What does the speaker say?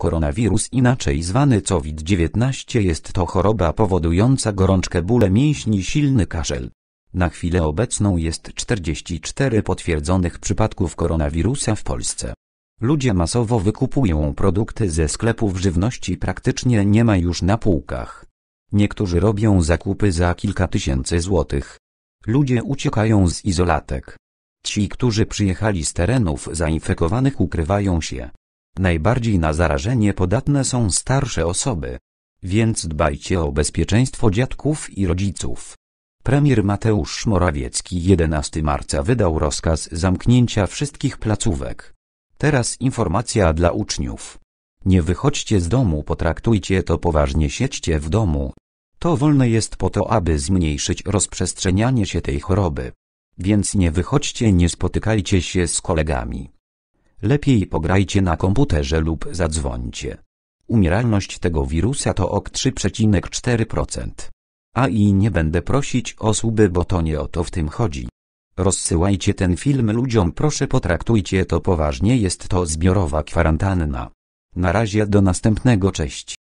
Koronawirus inaczej zwany COVID-19 jest to choroba powodująca gorączkę bóle mięśni silny kaszel. Na chwilę obecną jest 44 potwierdzonych przypadków koronawirusa w Polsce. Ludzie masowo wykupują produkty ze sklepów żywności praktycznie nie ma już na półkach. Niektórzy robią zakupy za kilka tysięcy złotych. Ludzie uciekają z izolatek. Ci, którzy przyjechali z terenów zainfekowanych ukrywają się. Najbardziej na zarażenie podatne są starsze osoby. Więc dbajcie o bezpieczeństwo dziadków i rodziców. Premier Mateusz Morawiecki 11 marca wydał rozkaz zamknięcia wszystkich placówek. Teraz informacja dla uczniów. Nie wychodźcie z domu, potraktujcie to poważnie, siedźcie w domu. To wolne jest po to, aby zmniejszyć rozprzestrzenianie się tej choroby. Więc nie wychodźcie, nie spotykajcie się z kolegami. Lepiej pograjcie na komputerze lub zadzwońcie. Umieralność tego wirusa to ok 3,4%. A i nie będę prosić osoby, bo to nie o to w tym chodzi. Rozsyłajcie ten film ludziom proszę potraktujcie to poważnie jest to zbiorowa kwarantanna. Na razie do następnego cześć.